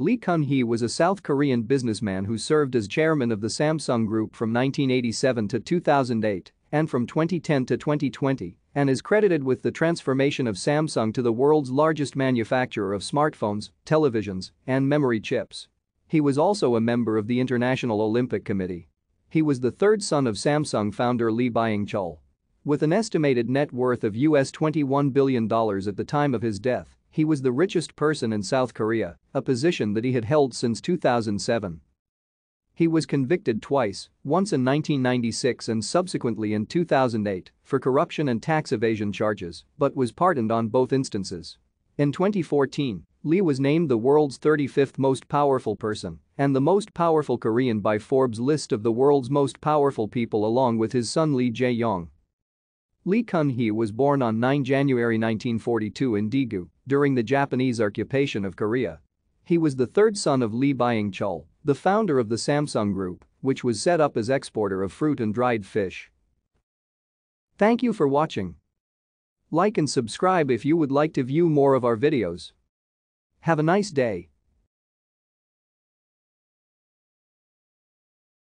Lee Kun-hee was a South Korean businessman who served as chairman of the Samsung Group from 1987 to 2008 and from 2010 to 2020 and is credited with the transformation of Samsung to the world's largest manufacturer of smartphones, televisions, and memory chips. He was also a member of the International Olympic Committee. He was the third son of Samsung founder Lee Byung-chul. With an estimated net worth of US $21 billion at the time of his death, he was the richest person in South Korea, a position that he had held since 2007. He was convicted twice, once in 1996 and subsequently in 2008, for corruption and tax evasion charges, but was pardoned on both instances. In 2014, Lee was named the world's 35th most powerful person and the most powerful Korean by Forbes' list of the world's most powerful people along with his son Lee Jae-yong. Lee Kun-hee was born on 9 January 1942 in Daegu, during the Japanese occupation of Korea. He was the third son of Lee byung Chul, the founder of the Samsung Group, which was set up as exporter of fruit and dried fish. Thank you for watching. Like and subscribe if you would like to view more of our videos. Have a nice day.